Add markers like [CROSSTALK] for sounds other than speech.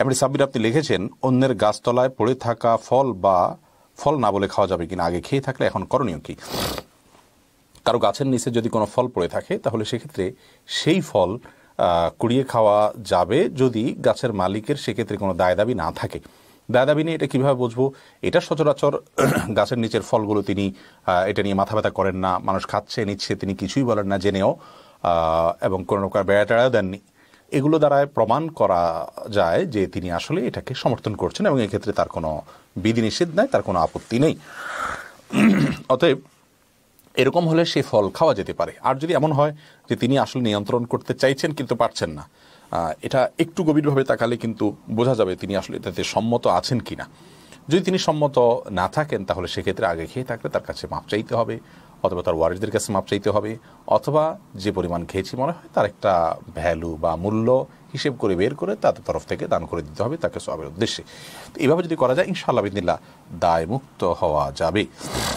এমনি সাব্বির আপনি লিখেছেন অন্যের গাছতলায় পড়ে থাকা ফল বা ফল না বলে খাওয়া যাবে কিনা আগে খেয়ে থাকলে এখন করণীয় কি কারো গাছের নিচে যদি কোনো ফল পড়ে থাকে তাহলে সেক্ষেত্রে সেই ফল কুড়িয়ে খাওয়া যাবে যদি গাছের মালিকের সেক্ষেত্রে কোনো দায় দাবি না থাকে দাবি নিয়ে এটা কীভাবে বুঝবো এটা সচরাচর [CLEARS THROAT] গাছের নিচের ফলগুলো তিনি এটা নিয়ে মাথা ব্যথা করেন না মানুষ খাচ্ছে নিচ্ছে তিনি কিছুই বলেন না জেনেও এবং কোনো রকম বেড়া টেড়াও দেননি এগুলো দ্বারা প্রমাণ করা যায় যে তিনি আসলে এটাকে সমর্থন করছেন এবং এক্ষেত্রে তার কোনো বিধিনিষেধ নাই তার কোনো আপত্তি নেই অতএব এরকম হলে সে ফল খাওয়া যেতে পারে আর যদি এমন হয় যে তিনি আসলে নিয়ন্ত্রণ করতে চাইছেন কিন্তু পারছেন না এটা একটু গভীরভাবে তাকালে কিন্তু বোঝা যাবে তিনি আসলে তাতে সম্মত আছেন কি না যদি তিনি সম্মত না থাকেন তাহলে সেক্ষেত্রে আগে খেয়ে থাকলে তার কাছে মাপ চাইতে হবে অথবা তার ওয়ারিসদের কাছে মাপ চাইতে হবে অথবা যে পরিমাণ খেয়েছি মনে হয় তার একটা ভ্যালু বা মূল্য হিসেব করে বের করে তাদের তরফ থেকে দান করে দিতে হবে তাকে সবের উদ্দেশ্যে এভাবে যদি করা যায় ইনশাল্লাহ বিদিল্লা দায়মুক্ত হওয়া যাবে